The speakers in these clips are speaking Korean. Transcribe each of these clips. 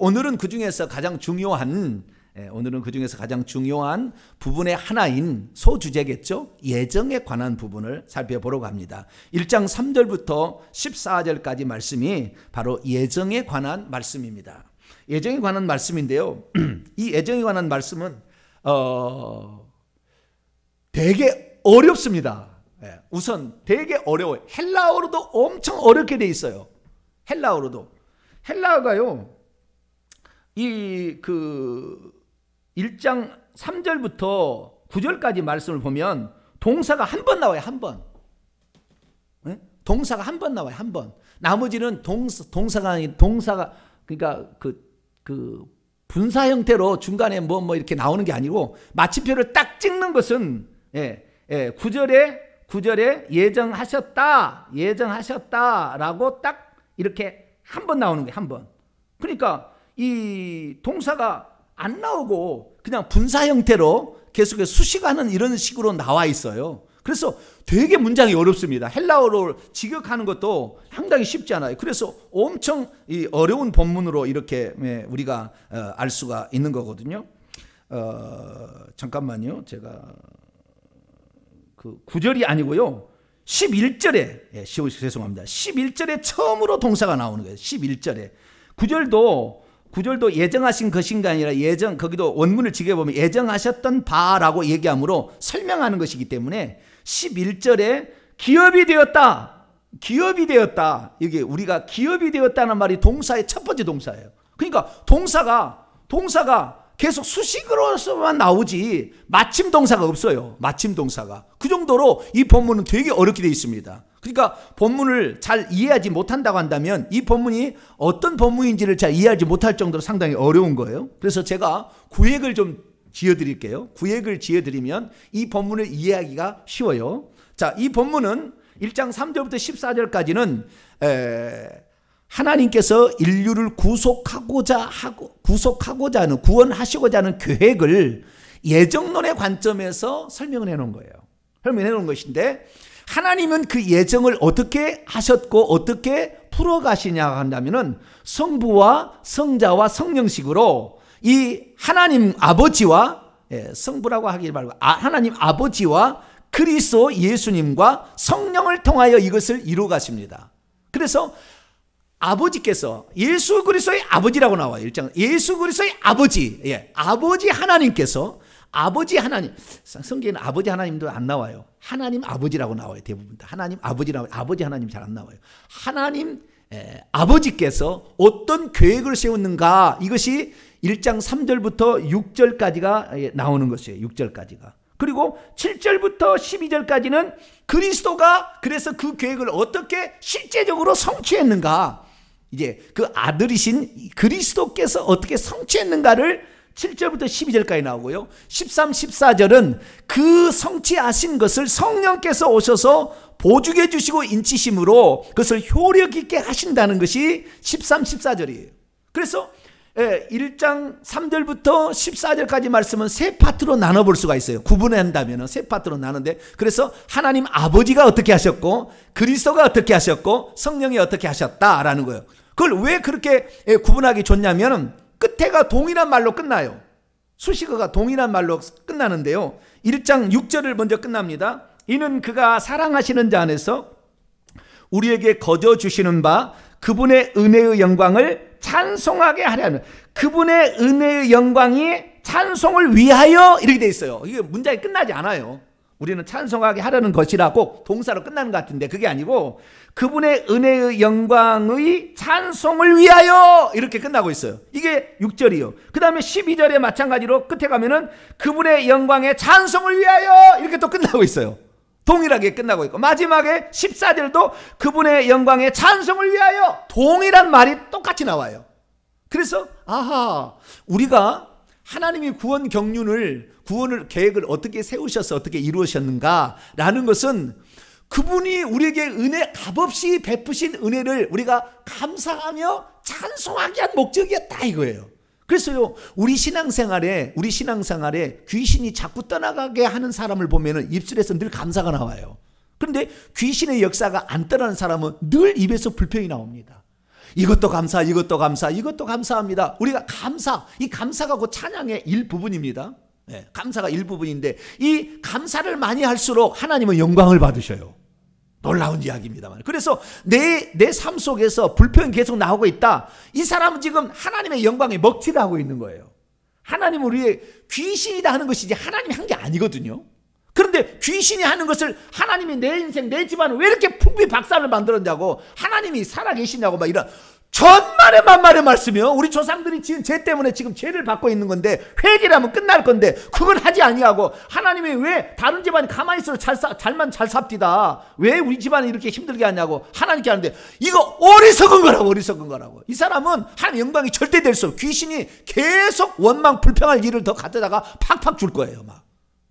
오늘은 그 중에서 가장 중요한 예, 오늘은 그 중에서 가장 중요한 부분의 하나인 소주제겠죠? 예정에 관한 부분을 살펴보려고 합니다. 1장 3절부터 14절까지 말씀이 바로 예정에 관한 말씀입니다. 예정에 관한 말씀인데요. 이 예정에 관한 말씀은, 어, 되게 어렵습니다. 예, 우선 되게 어려워요. 헬라어로도 엄청 어렵게 돼 있어요. 헬라어로도. 헬라어가요, 이그 1장 3절부터 9절까지 말씀을 보면 동사가 한 번 나와요. 한 번. 네? 동사가 한 번 나와요. 한 번. 나머지는 동사, 동사가 아니 동사가 그러니까 그그 그 분사 형태로 중간에 뭐뭐 뭐 이렇게 나오는 게 아니고 마침표를 딱 찍는 것은 예, 예, 9절에 9절에 예정하셨다. 예정하셨다라고 딱 이렇게 한 번 나오는 거예요. 한 번. 그러니까 이 동사가 안 나오고 그냥 분사 형태로 계속해서 수식하는 이런 식으로 나와 있어요. 그래서 되게 문장이 어렵습니다. 헬라어로 직역하는 것도 상당히 쉽지 않아요. 그래서 엄청 이 어려운 본문으로 이렇게 예, 우리가 어, 알 수가 있는 거거든요. 어, 잠깐만요. 제가 그구절이 아니고요. 11절에 예, 죄송합니다. 11절에 처음으로 동사가 나오는 거예요. 11절에. 구절도 구절도 예정하신 것인가 아니라 예정 거기도 원문을 지켜 보면 예정하셨던 바라고 얘기하므로 설명하는 것이기 때문에 11절에 기업이 되었다. 기업이 되었다. 이게 우리가 기업이 되었다는 말이 동사의 첫 번째 동사예요. 그러니까 동사가 동사가 계속 수식으로서만 나오지 마침 동사가 없어요. 마침 동사가. 그 정도로 이 본문은 되게 어렵게 되어 있습니다. 그러니까 본문을 잘 이해하지 못한다고 한다면 이 본문이 어떤 본문인지를 잘 이해하지 못할 정도로 상당히 어려운 거예요. 그래서 제가 구획을 좀 지어드릴게요. 구획을 지어드리면 이 본문을 이해하기가 쉬워요. 자, 이 본문은 1장 3절부터 14절까지는 에, 하나님께서 인류를 구속하고자 하고 구속하고자 하는 구원하시고자 하는 계획을 예정론의 관점에서 설명을 해 놓은 거예요. 설명해 놓은 것인데 하나님은 그 예정을 어떻게 하셨고 어떻게 풀어가시냐 한다면은 성부와 성자와 성령식으로 이 하나님 아버지와 예, 성부라고 하길 말고 아, 하나님 아버지와 그리스도 예수님과 성령을 통하여 이것을 이루 어 가십니다. 그래서 아버지께서 예수 그리스도의 아버지라고 나와요. 일장 예수 그리스도의 아버지, 예, 아버지 하나님께서 아버지 하나님. 성경에는 아버지 하나님도 안 나와요. 하나님 아버지라고 나와요. 대부분 다. 하나님 아버지 나와 아버지 하나님 잘 안 나와요. 하나님 에, 아버지께서 어떤 계획을 세웠는가 이것이 1장 3절부터 6절까지가 나오는 것이에요. 6절까지가. 그리고 7절부터 12절까지는 그리스도가 그래서 그 계획을 어떻게 실제적으로 성취했는가 이제 그 아들이신 그리스도께서 어떻게 성취했는가를 7절부터 12절까지 나오고요. 13, 14절은 그 성취하신 것을 성령께서 오셔서 보죽해 주시고 인치심으로 그것을 효력 있게 하신다는 것이 13, 14절이에요. 그래서 1장 예, 3절부터 14절까지 말씀은 세 파트로 나눠볼 수가 있어요. 구분한다면 세 파트로 나는데 그래서 하나님 아버지가 어떻게 하셨고 그리스도가 어떻게 하셨고 성령이 어떻게 하셨다라는 거예요. 그걸 왜 그렇게 예, 구분하기 좋냐면 끝에가 동일한 말로 끝나요. 수식어가 동일한 말로 끝나는데요. 1장 6절을 먼저 끝납니다. 이는 그가 사랑하시는 자 안에서 우리에게 거저 주시는 바 그분의 은혜의 영광을 찬송하게 하려는 그분의 은혜의 영광이 찬송을 위하여 이렇게 돼 있어요. 이게 문장이 끝나지 않아요. 우리는 찬송하게 하려는 것이라고 동사로 끝나는 것 같은데 그게 아니고 그분의 은혜의 영광의 찬송을 위하여 이렇게 끝나고 있어요. 이게 6절이요. 그 다음에 12절에 마찬가지로 끝에 가면은 그분의 영광의 찬송을 위하여 이렇게 또 끝나고 있어요. 동일하게 끝나고 있고 마지막에 14절도 그분의 영광의 찬송을 위하여 동일한 말이 똑같이 나와요. 그래서 아하 우리가 하나님이 구원 경륜을 구원을 계획을 어떻게 세우셔서 어떻게 이루셨는가라는 것은 그분이 우리에게 은혜 값없이 베푸신 은혜를 우리가 감사하며 찬송하게 한 목적이었다 이거예요. 그래서요, 우리 신앙생활에, 우리 신앙생활에 귀신이 자꾸 떠나가게 하는 사람을 보면은 입술에서 늘 감사가 나와요. 그런데 귀신의 역사가 안 떠나는 사람은 늘 입에서 불평이 나옵니다. 이것도 감사, 이것도 감사, 이것도 감사합니다. 우리가 감사, 이 감사가 곧 찬양의 일부분입니다. 예, 감사가 일부분인데 이 감사를 많이 할수록 하나님은 영광을 받으셔요. 놀라운 이야기입니다만. 그래서 내 내 삶 속에서 불평이 계속 나오고 있다. 이 사람은 지금 하나님의 영광에 먹튀를 하고 있는 거예요. 하나님 우리의 귀신이다 하는 것이 이제 하나님이 한 게 아니거든요. 그런데 귀신이 하는 것을 하나님이 내 인생, 내 집안을 왜 이렇게 풍비 박산을 만들었냐고 하나님이 살아계시냐고 막 이런 전말의만말의 말씀이요. 우리 조상들이 지금 죄 때문에 지금 죄를 받고 있는 건데 회개라면 끝날 건데 그걸 하지 아니하고 하나님이 왜 다른 집안이 가만히 있어도 잘 사, 잘만 잘 삽디다. 왜 우리 집안이 이렇게 힘들게 하냐고 하나님께 하는데 이거 어리석은 거라고 어리석은 거라고. 이 사람은 하나님 영광이 절대 될 수 없어. 귀신이 계속 원망 불평할 일을 더 가져다가 팍팍 줄 거예요. 막.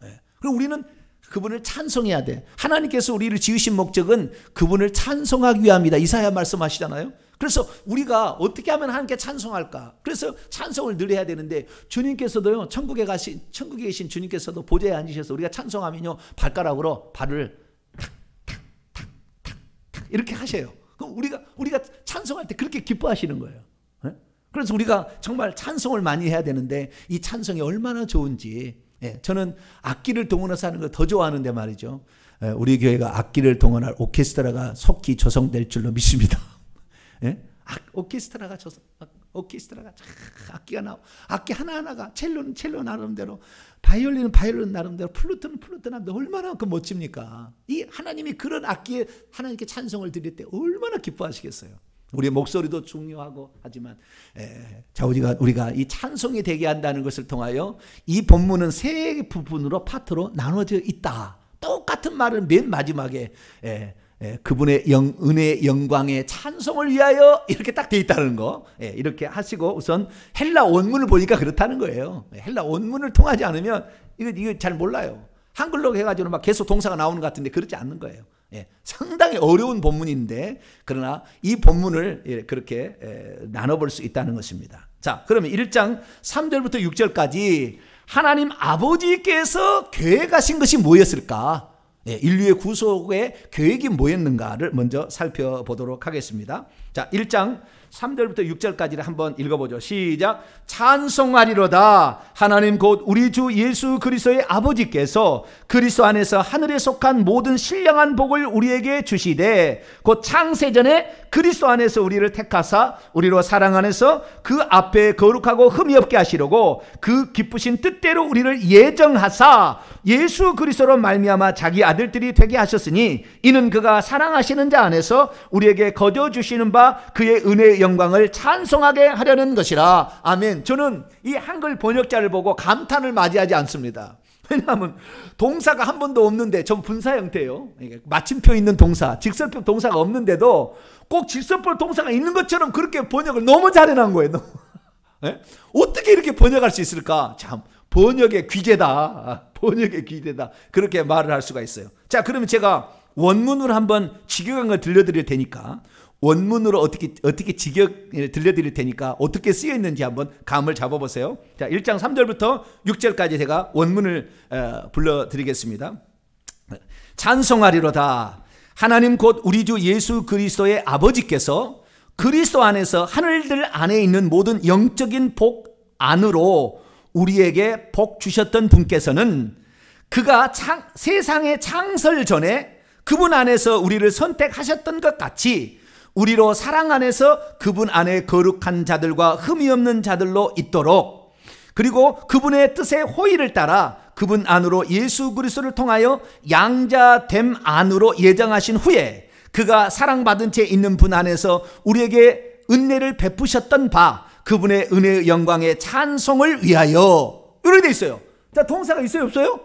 예. 그리고 우리는 그분을 찬송해야 돼. 하나님께서 우리를 지으신 목적은 그분을 찬송하기 위함이다. 이사야 말씀하시잖아요. 그래서 우리가 어떻게 하면 하나님께 찬송할까? 그래서 찬송을 늘 해야 되는데 주님께서도요. 천국에 가신 천국에 계신 주님께서도 보좌에 앉으셔서 우리가 찬송하면요. 발가락으로 발을 탁탁탁탁탁 이렇게 하셔요. 그럼 우리가 우리가 찬송할 때 그렇게 기뻐하시는 거예요. 예? 그래서 우리가 정말 찬송을 많이 해야 되는데 이 찬송이 얼마나 좋은지 예, 저는 악기를 동원해서 하는 걸 더 좋아하는데 말이죠. 예, 우리 교회가 악기를 동원할 오케스트라가 속히 조성될 줄로 믿습니다. 예? 아, 오케스트라가 조성, 오케스트라가 악기가 나오, 악기 하나하나가 첼로는 첼로 나름대로, 바이올린은 바이올린 나름대로, 플루트는 플루트 나름대로 얼마나 그 멋집니까? 이 하나님이 그런 악기에 하나님께 찬송을 드릴 때 얼마나 기뻐하시겠어요? 우리의 목소리도 중요하고 하지만 에, 자 우리가 우리가 이 찬송이 되게 한다는 것을 통하여 이 본문은 세 부분으로 파트로 나눠져 있다. 똑같은 말은 맨 마지막에 에, 에, 그분의 영, 은혜 영광의 찬송을 위하여 이렇게 딱 돼 있다는 거 예, 이렇게 하시고 우선 헬라 원문을 보니까 그렇다는 거예요. 헬라 원문을 통하지 않으면 이거 이거 잘 몰라요. 한글로 해가지고는 막 계속 동사가 나오는 것 같은데 그렇지 않는 거예요. 예, 상당히 어려운 본문인데 그러나 이 본문을 예, 그렇게 예, 나눠볼 수 있다는 것입니다. 자, 그러면 1장 3절부터 6절까지 하나님 아버지께서 계획하신 것이 뭐였을까? 예, 인류의 구속의 계획이 뭐였는가를 먼저 살펴보도록 하겠습니다. 자, 1장 3절부터 6절까지를 한번 읽어보죠. 시작. 찬송하리로다. 하나님 곧 우리 주 예수 그리스도의 아버지께서 그리스도 안에서 하늘에 속한 모든 신령한 복을 우리에게 주시되 곧 창세전에 그리스도 안에서 우리를 택하사 우리로 사랑 안에서 그 앞에 거룩하고 흠이 없게 하시려고 그 기쁘신 뜻대로 우리를 예정하사 예수 그리스도로 말미암아 자기 아들들이 되게 하셨으니 이는 그가 사랑하시는 자 안에서 우리에게 거저 주시는 바 그의 은혜의 영광을 찬송하게 하려는 것이라. 아멘. 저는 이 한글 번역자를 보고 감탄을 맞이하지 않습니다. 왜냐하면 동사가 한 번도 없는데 전 분사 형태예요. 마침표 있는 동사, 직설표 동사가 없는데도 꼭 직설표 동사가 있는 것처럼 그렇게 번역을 너무 잘해놓은 거예요. 예? 어떻게 이렇게 번역할 수 있을까? 참 번역의 귀재다. 번역의 귀재다. 그렇게 말을 할 수가 있어요. 자, 그러면 제가 원문으 한번 직역한 걸 들려드릴 테니까 원문으로 어떻게 어떻게 직역 예, 들려드릴 테니까 어떻게 쓰여 있는지 한번 감을 잡아보세요. 자, 1장 3절부터 6절까지 제가 원문을 어, 불러드리겠습니다. 찬송하리로다. 하나님 곧 우리 주 예수 그리스도의 아버지께서 그리스도 안에서 하늘들 안에 있는 모든 영적인 복 안으로 우리에게 복 주셨던 분께서는 그가 창, 세상의 창설 전에 그분 안에서 우리를 선택하셨던 것 같이 우리로 사랑 안에서 그분 안에 거룩한 자들과 흠이 없는 자들로 있도록 그리고 그분의 뜻의 호의를 따라 그분 안으로 예수 그리스도를 통하여 양자됨 안으로 예정하신 후에 그가 사랑받은 채 있는 분 안에서 우리에게 은혜를 베푸셨던 바 그분의 은혜 영광의 찬송을 위하여 이렇게 돼 있어요. 자 동사가 있어요 없어요?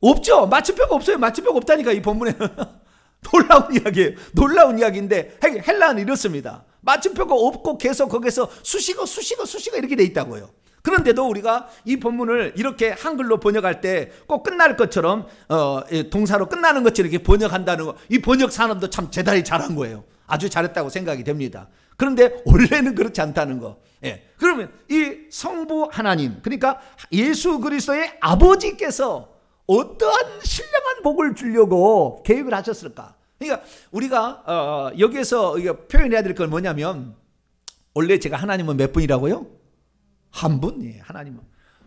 없죠. 마침표가 없어요. 마침표가 없다니까 이 본문에는. 놀라운 이야기예요. 놀라운 이야기인데 헬라는 이렇습니다. 마침표가 없고 계속 거기서 수식어 수식어 수식어 이렇게 돼 있다고요. 그런데도 우리가 이 본문을 이렇게 한글로 번역할 때 꼭 끝날 것처럼 어, 동사로 끝나는 것처럼 이렇게 번역한다는 거. 이 번역 산업도 참 대단히 잘한 거예요. 아주 잘했다고 생각이 됩니다. 그런데 원래는 그렇지 않다는 거. 예. 그러면 이 성부 하나님, 그러니까 예수 그리스도의 아버지께서 어떠한 신령한 복을 주려고 계획을 하셨을까? 그러니까 우리가 어, 어 여기에서 표현해야 될 건 뭐냐면 원래 제가 하나님은 몇 분이라고요? 한 분? 예, 하나님은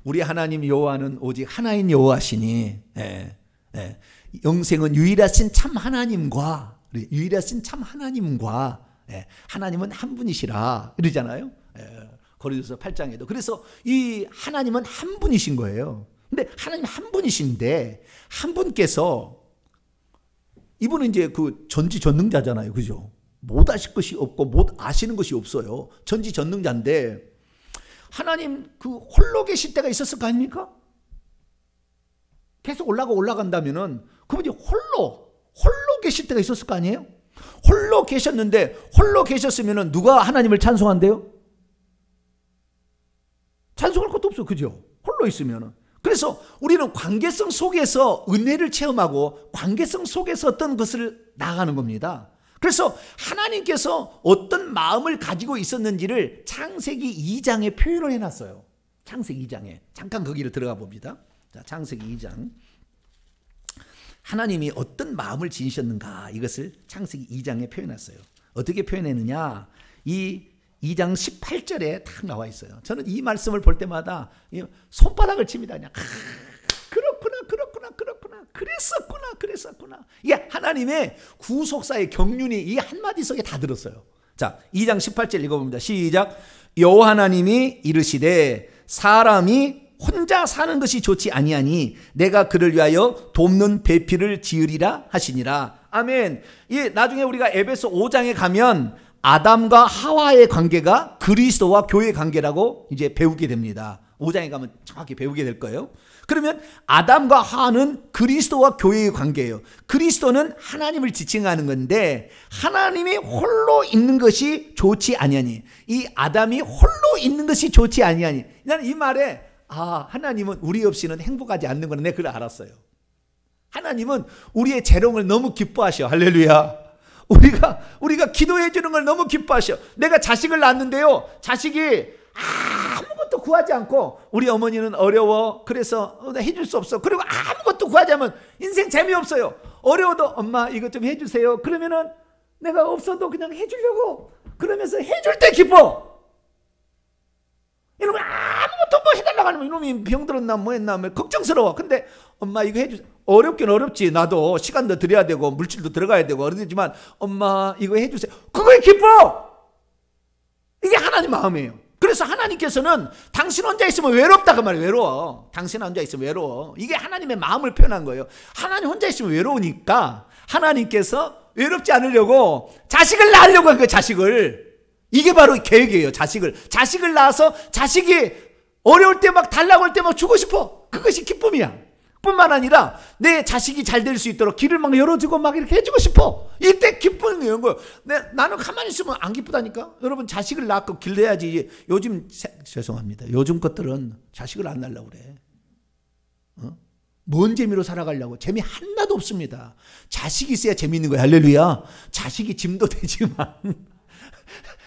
우리 하나님 여호와는 오직 하나인 여호와시니 예, 예. 영생은 유일하신 참 하나님과 유일하신 참 하나님과 예, 하나님은 한 분이시라 이러잖아요. 예, 고린도서 8장에도 그래서 이 하나님은 한 분이신 거예요. 근데 하나님 한 분이신데 한 분께서 이분은 이제 그 전지전능자잖아요. 그죠? 못 아실 것이 없고 못 아시는 것이 없어요. 전지전능자인데 하나님 그 홀로 계실 때가 있었을 거 아닙니까? 계속 올라가 올라간다면은 그분 이제 홀로 홀로 계실 때가 있었을 거 아니에요? 홀로 계셨는데 홀로 계셨으면은 누가 하나님을 찬송한대요? 찬송할 것도 없어. 그죠? 홀로 있으면은 그래서 우리는 관계성 속에서 은혜를 체험하고 관계성 속에서 어떤 것을 나가는 겁니다. 그래서 하나님께서 어떤 마음을 가지고 있었는지를 창세기 2장에 표현을 해놨어요. 창세기 2장에. 잠깐 거기를 들어가 봅니다. 자, 창세기 2장. 하나님이 어떤 마음을 지니셨는가 이것을 창세기 2장에 표현했어요. 어떻게 표현했느냐? 이 2장 18절에 딱 나와 있어요. 저는 이 말씀을 볼 때마다 손바닥을 칩니다. 그냥 아, 그렇구나, 그렇구나, 그렇구나, 그랬었구나, 그랬었구나. 이게 예, 하나님의 구속사의 경륜이 이 한마디 속에 다 들었어요. 자, 2장 18절 읽어봅니다. 시작. 여호와 하나님이 이르시되 사람이 혼자 사는 것이 좋지 아니하니 내가 그를 위하여 돕는 배필을 지으리라 하시니라. 아멘. 예, 나중에 우리가 에베소 5장에 가면 아담과 하와의 관계가 그리스도와 교회 의 관계라고 이제 배우게 됩니다. 5장에 가면 정확히 배우게 될 거예요. 그러면 아담과 하와는 그리스도와 교회의 관계예요. 그리스도는 하나님을 지칭하는 건데 하나님이 홀로 있는 것이 좋지 아니하니 이 아담이 홀로 있는 것이 좋지 아니하니 나는 이 말에 아 하나님은 우리 없이는 행복하지 않는 거는 네, 내가 그걸 알았어요. 하나님은 우리의 재롱을 너무 기뻐하셔. 할렐루야. 우리가 우리가 기도해 주는 걸 너무 기뻐하셔. 내가 자식을 낳았는데요. 자식이 아무것도 구하지 않고 우리 어머니는 어려워. 그래서 어, 해줄 수 없어. 그리고 아무것도 구하지 않으면 인생 재미없어요. 어려워도 엄마 이것 좀 해주세요. 그러면은 내가 없어도 그냥 해주려고 그러면서 해줄 때 기뻐. 이러이 아무것도 뭐 해달라고 하면 이놈이 병들었나 뭐 했나 뭐 걱정스러워. 근데 엄마 이거 해주세요. 어렵긴 어렵지. 나도 시간도 들여야 되고 물질도 들어가야 되고 어렵지만 엄마 이거 해주세요. 그거에 기뻐. 이게 하나님 마음이에요. 그래서 하나님께서는 당신 혼자 있으면 외롭다 그 말이 외로워. 당신 혼자 있으면 외로워. 이게 하나님의 마음을 표현한 거예요. 하나님 혼자 있으면 외로우니까 하나님께서 외롭지 않으려고 자식을 낳으려고 한거 그 자식을. 이게 바로 계획이에요. 자식을. 자식을 낳아서 자식이 어려울 때 막 달라고 할 때 막 주고 싶어. 그것이 기쁨이야. 뿐만 아니라 내 자식이 잘 될 수 있도록 길을 막 열어주고 막 이렇게 해주고 싶어. 이때 기쁜 이런 거. 내, 나는 가만히 있으면 안 기쁘다니까. 여러분 자식을 낳고 길러야지. 요즘 세, 죄송합니다. 요즘 것들은 자식을 안 낳으려고 그래. 어? 뭔 재미로 살아가려고 재미 하나도 없습니다. 자식이 있어야 재미있는 거야. 할렐루야. 자식이 짐도 되지만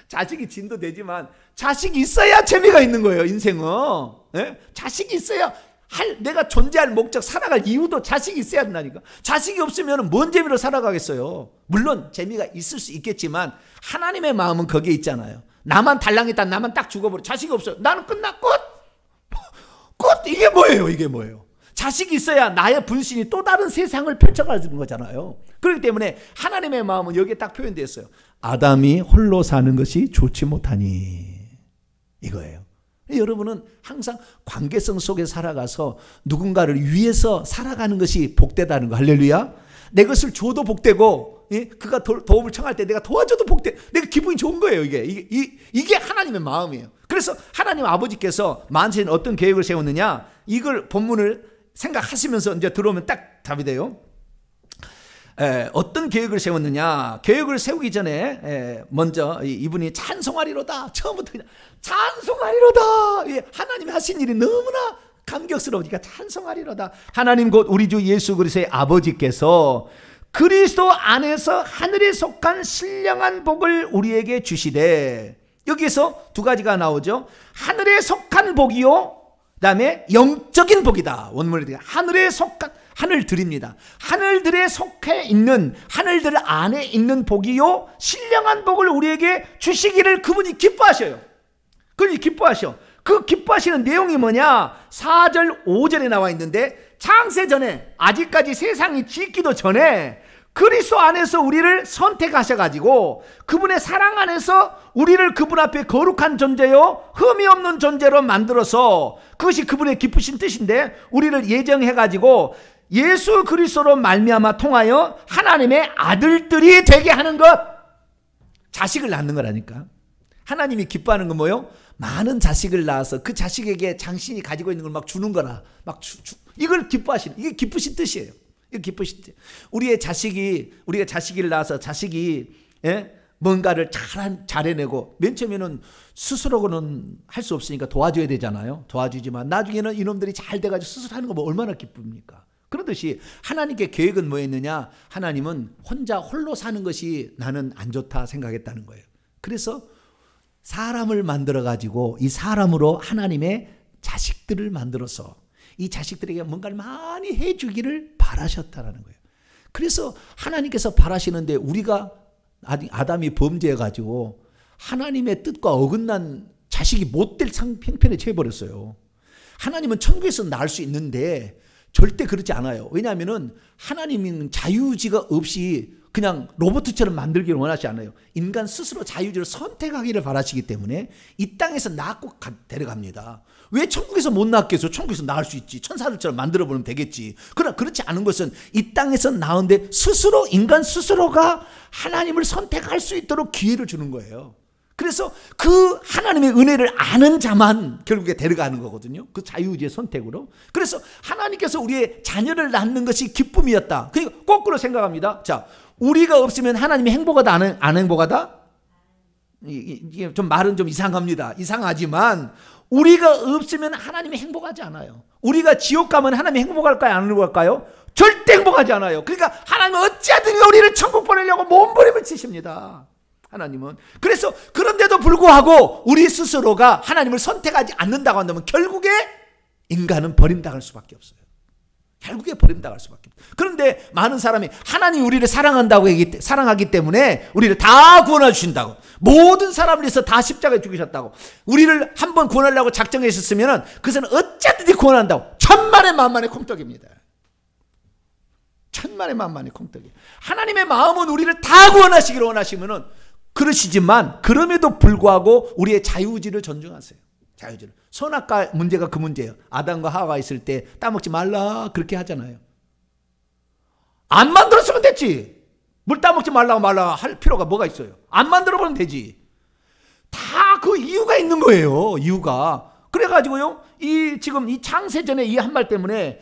자식이 짐도 되지만 자식이 있어야 재미가 있는 거예요. 인생은 에? 예? 자식이 있어야 할 내가 존재할 목적 살아갈 이유도 자식이 있어야 된다니까. 자식이 없으면 뭔 재미로 살아가겠어요. 물론 재미가 있을 수 있겠지만 하나님의 마음은 거기에 있잖아요. 나만 달랑했다 나만 딱 죽어버려 자식이 없어요. 나는 끝나 끝. 끝 이게 뭐예요? 이게 뭐예요? 자식이 있어야 나의 분신이 또 다른 세상을 펼쳐가는 거잖아요. 그렇기 때문에 하나님의 마음은 여기에 딱 표현되었어요. 아담이 홀로 사는 것이 좋지 못하니 이거예요. 여러분은 항상 관계성 속에 살아가서 누군가를 위해서 살아가는 것이 복되다는 거. 할렐루야. 내 것을 줘도 복되고 예? 그가 도, 움을 청할 때 내가 도와줘도 복되 내가 기분이 좋은 거예요 이게 이게, 이, 게 하나님의 마음이에요 그래서 하나님 아버지께서 만세는 어떤 계획을 세웠느냐 이걸 본문을 생각하시면서 이제 들어오면 딱 답이 돼요 에, 어떤 계획을 세웠느냐? 계획을 세우기 전에 에, 먼저 이분이 찬송하리로다. 처음부터 그냥 찬송하리로다. 예, 하나님이 하신 일이 너무나 감격스러우니까 찬송하리로다. 하나님 곧 우리 주 예수 그리스의 아버지께서 그리스도 안에서 하늘에 속한 신령한 복을 우리에게 주시되 여기에서 두 가지가 나오죠. 하늘에 속한 복이요. 그다음에 영적인 복이다. 원문에 하늘에 속한 하늘들입니다. 하늘들에 속해 있는 하늘들 안에 있는 복이요 신령한 복을 우리에게 주시기를 그분이 기뻐하셔요. 그분이 기뻐하셔. 그 기뻐하시는 내용이 뭐냐? 4절 5절에 나와 있는데 창세 전에 아직까지 세상이 짓기도 전에 그리스도 안에서 우리를 선택하셔 가지고 그분의 사랑 안에서 우리를 그분 앞에 거룩한 존재요 흠이 없는 존재로 만들어서 그것이 그분의 기쁘신 뜻인데 우리를 예정해 가지고 예수 그리스도로 말미암아 통하여 하나님의 아들들이 되게 하는 것 자식을 낳는 거라니까 하나님이 기뻐하는 건 뭐요? 많은 자식을 낳아서 그 자식에게 장신이 가지고 있는 걸 막 주는 거라 막 주, 주, 이걸 기뻐하시는 이게 기쁘신 뜻이에요. 이게 기쁘신 뜻. 우리의 자식이 우리가 자식을 낳아서 자식이 예? 뭔가를 잘 잘해내고 맨 처음에는 스스로는 할 수 없으니까 도와줘야 되잖아요. 도와주지만 나중에는 이놈들이 잘 돼가지고 스스로 하는 거 뭐 얼마나 기쁩니까? 그러듯이 하나님께 계획은 뭐였느냐? 하나님은 혼자 홀로 사는 것이 나는 안 좋다 생각했다는 거예요. 그래서 사람을 만들어 가지고 이 사람으로 하나님의 자식들을 만들어서 이 자식들에게 뭔가를 많이 해 주기를 바라셨다라는 거예요. 그래서 하나님께서 바라시는데 우리가 아담이 범죄해 가지고 하나님의 뜻과 어긋난 자식이 못될 상편에 처해 버렸어요. 하나님은 천국에서 낳을 수 있는데 절대 그렇지 않아요. 왜냐하면은 하나님은 자유지가 없이 그냥 로봇처럼 만들기를 원하지 않아요. 인간 스스로 자유지를 선택하기를 바라시기 때문에 이 땅에서 낳고 가, 데려갑니다. 왜 천국에서 못 낳겠어? 천국에서 낳을 수 있지. 천사들처럼 만들어 보면 되겠지. 그러나 그렇지 않은 것은 이 땅에서 낳은데 스스로 인간 스스로가 하나님을 선택할 수 있도록 기회를 주는 거예요. 그래서 그 하나님의 은혜를 아는 자만 결국에 데려가는 거거든요. 그 자유의지의 선택으로. 그래서 하나님께서 우리의 자녀를 낳는 것이 기쁨이었다. 그러니까 거꾸로 생각합니다. 자, 우리가 없으면 하나님의 행복하다, 안 행복하다? 이게 좀 말은 좀 이상합니다. 이상하지만 우리가 없으면 하나님이 행복하지 않아요. 우리가 지옥 가면 하나님이 행복할까요? 안 행복할까요? 절대 행복하지 않아요. 그러니까 하나님은 어찌하든 우리를 천국 보내려고 몸부림을 치십니다. 하나님은. 그래서 그런데도 불구하고 우리 스스로가 하나님을 선택하지 않는다고 한다면 결국에 인간은 버림당할 수밖에 없어요. 결국에 버림당할 수밖에 없어요. 그런데 많은 사람이 하나님 이 우리를 사랑한다고 얘기, 사랑하기 때문에 우리를 다 구원해 주신다고 모든 사람을 위해서 다 십자가에 죽이셨다고 우리를 한번 구원하려고 작정했었으면 그것은 어쨌든지 구원한다고 천만의 만만의 콩떡입니다. 천만의 만만의 콩떡이 하나님의 마음은 우리를 다 구원하시기를 원하시면은 그러시지만 그럼에도 불구하고 우리의 자유의지를 존중하세요. 자유의지를. 선악과 문제가 그 문제예요. 아담과 하와가 있을 때 따먹지 말라 그렇게 하잖아요. 안 만들었으면 됐지. 물 따먹지 말라고 말라 할 필요가 뭐가 있어요. 안 만들어 보면 되지. 다 그 이유가 있는 거예요. 이유가. 그래가지고요. 이 지금 이 창세전에 이 한 말 때문에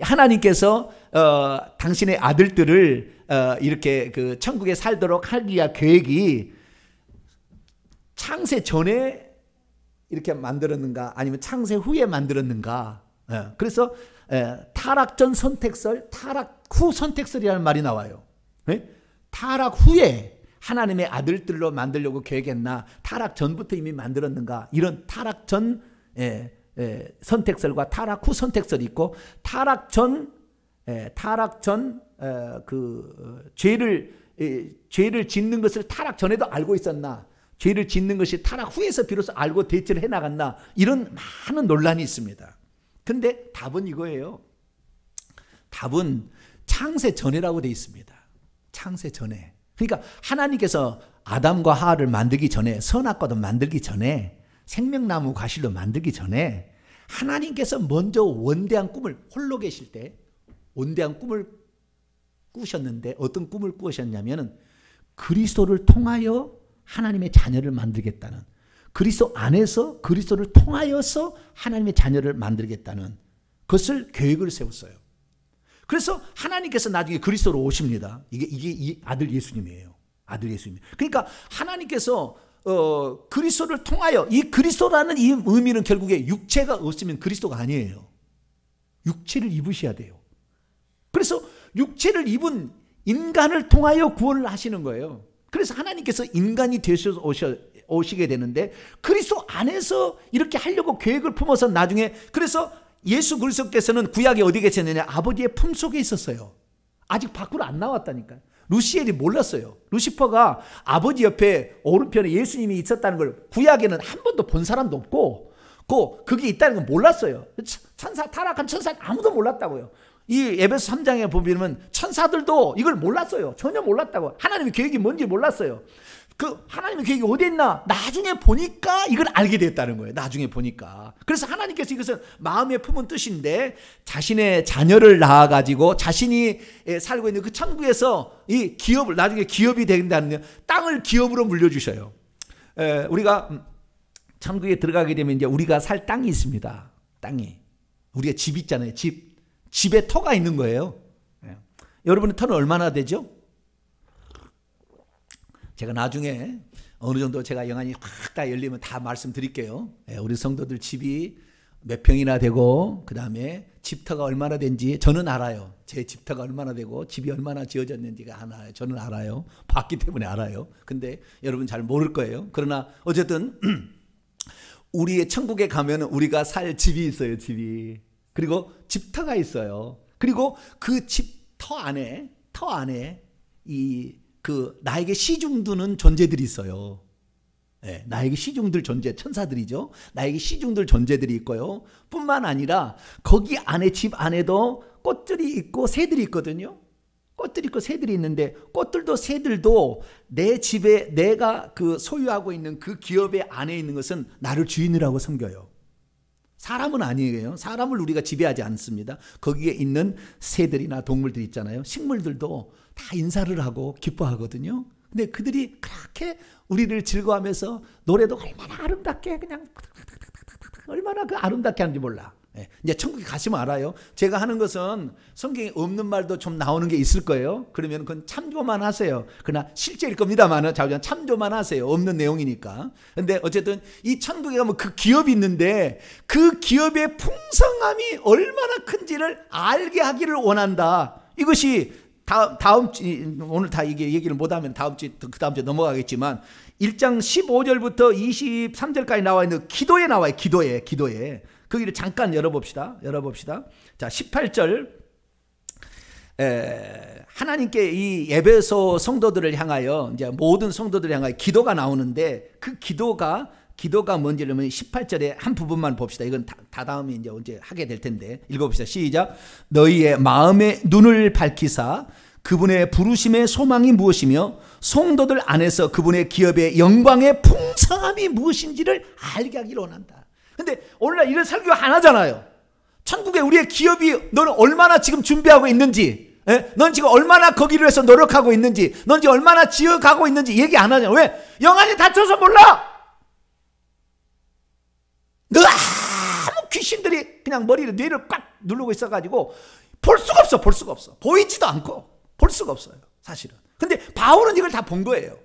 하나님께서 어, 당신의 아들들을 어, 이렇게 그 천국에 살도록 하기야 계획이 창세 전에 이렇게 만들었는가 아니면 창세 후에 만들었는가 예, 그래서 예, 타락 전 선택설 타락 후 선택설이라는 말이 나와요 예? 타락 후에 하나님의 아들들로 만들려고 계획했나 타락 전부터 이미 만들었는가 이런 타락 전 예, 예, 선택설과 타락 후 선택설이 있고 타락 전 예, 타락 전그 죄를 죄를 짓는 것을 타락 전에도 알고 있었나? 죄를 짓는 것이 타락 후에서 비로소 알고 대처를 해 나갔나? 이런 많은 논란이 있습니다. 근데 답은 이거예요. 답은 창세 전에라고 돼 있습니다. 창세 전에. 그러니까 하나님께서 아담과 하하를 만들기 전에 선악과도 만들기 전에 생명나무 과실도 만들기 전에 하나님께서 먼저 원대한 꿈을 홀로 계실 때 원대한 꿈을 꾸셨는데 어떤 꿈을 꾸셨냐면 그리스도를 통하여 하나님의 자녀를 만들겠다는 그리스도 안에서 그리스도를 통하여서 하나님의 자녀를 만들겠다는 것을 계획을 세웠어요. 그래서 하나님께서 나중에 그리스도로 오십니다. 이게 이게 이 아들 예수님이에요. 아들 예수님. 그러니까 하나님께서 어, 그리스도를 통하여 이 그리스도라는 이 의미는 결국에 육체가 없으면 그리스도가 아니에요. 육체를 입으셔야 돼요. 그래서 육체를 입은 인간을 통하여 구원을 하시는 거예요. 그래서 하나님께서 인간이 되셔서 오셔, 오시게 되는데 그리스도 안에서 이렇게 하려고 계획을 품어서 나중에 그래서 예수 그리스도께서는 구약에 어디 계셨느냐 아버지의 품속에 있었어요. 아직 밖으로 안나왔다니까 루시엘이 몰랐어요. 루시퍼가 아버지 옆에 오른편에 예수님이 있었다는 걸 구약에는 한 번도 본 사람도 없고 그 그게 있다는 건 몰랐어요. 천사 타락한 천사 아무도 몰랐다고요. 이 에베소 3장에 보면 천사들도 이걸 몰랐어요. 전혀 몰랐다고. 하나님의 계획이 뭔지 몰랐어요. 그 하나님의 계획이 어디 있나 나중에 보니까 이걸 알게 됐다는 거예요. 나중에 보니까. 그래서 하나님께서 이것은 마음에 품은 뜻인데 자신의 자녀를 낳아 가지고 자신이 예, 살고 있는 그 천국에서 이 기업을 나중에 기업이 된다는 땅을 기업으로 물려주셔요. 에, 예, 우리가 천국에 들어가게 되면 이제 우리가 살 땅이 있습니다. 땅이 우리가 집 있잖아요. 집 집에 터가 있는 거예요. 예. 여러분의 터는 얼마나 되죠? 제가 나중에 어느 정도 제가 영안이 확 다 열리면 다 말씀드릴게요. 예, 우리 성도들 집이 몇 평이나 되고 그 다음에 집터가 얼마나 된지 저는 알아요. 제 집터가 얼마나 되고 집이 얼마나 지어졌는지가 알아요. 저는 알아요. 봤기 때문에 알아요. 근데 여러분 잘 모를 거예요. 그러나 어쨌든 우리의 천국에 가면 우리가 살 집이 있어요. 집이 그리고 집터가 있어요. 그리고 그 집터 안에 터 안에 이 그 나에게 시중 두는 존재들이 있어요. 네, 나에게 시중들 존재 천사들이죠. 나에게 시중들 존재들이 있고요. 뿐만 아니라 거기 안에 집 안에도 꽃들이 있고 새들이 있거든요. 꽃들이 있고 새들이 있는데 꽃들도 새들도 내 집에 내가 그 소유하고 있는 그 기업의 안에 있는 것은 나를 주인이라고 섬겨요. 사람은 아니에요. 사람을 우리가 지배하지 않습니다. 거기에 있는 새들이나 동물들 있잖아요. 식물들도 다 인사를 하고 기뻐하거든요. 근데 그들이 그렇게 우리를 즐거워하면서 노래도 얼마나 아름답게 그냥 얼마나 그 아름답게 하는지 몰라. 예, 이제 천국에 가시면 알아요. 제가 하는 것은 성경에 없는 말도 좀 나오는 게 있을 거예요. 그러면 그건 참조만 하세요. 그러나 실제일 겁니다만은 자우전 참조만 하세요. 없는 내용이니까. 근데 어쨌든 이 천국에 가면 그 기업이 있는데 그 기업의 풍성함이 얼마나 큰지를 알게 하기를 원한다. 이것이 다음, 다음 주, 오늘 다 얘기, 얘기를 못하면 다음 주, 그 다음 주에 넘어가겠지만 1장 15절부터 23절까지 나와 있는 기도에 나와요. 기도에, 기도에. 거기를 그 잠깐 열어봅시다. 열어봅시다. 자, 18절. 에, 하나님께 이 예배소 성도들을 향하여 이제 모든 성도들을 향하여 기도가 나오는데 그 기도가 기도가 뭔지를1 8절에한 부분만 봅시다. 이건 다, 다 다음에 이제 언제 하게 될 텐데 읽어봅시다. 시작. 너희의 마음의 눈을 밝히사 그분의 부르심의 소망이 무엇이며 성도들 안에서 그분의 기업의 영광의 풍성함이 무엇인지를 알게 하기를 원한다. 근데 오늘날 이런 설교 안 하잖아요. 천국에 우리의 기업이 너는 얼마나 지금 준비하고 있는지, 예? 넌 지금 얼마나 거기를 해서 노력하고 있는지, 넌 지금 얼마나 지어가고 있는지 얘기 안 하냐. 왜? 영안이 다쳐서 몰라! 너무 귀신들이 그냥 머리를, 뇌를 꽉 누르고 있어가지고 볼 수가 없어, 볼 수가 없어. 보이지도 않고 볼 수가 없어요, 사실은. 근데 바울은 이걸 다 본 거예요.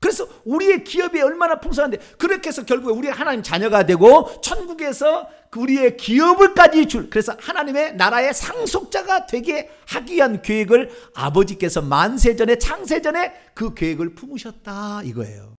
그래서 우리의 기업이 얼마나 풍성한데 그렇게 해서 결국에 우리 하나님 자녀가 되고 천국에서 그 우리의 기업을까지 줄 그래서 하나님의 나라의 상속자가 되게 하기 위한 계획을 아버지께서 만세전에 창세전에 그 계획을 품으셨다 이거예요.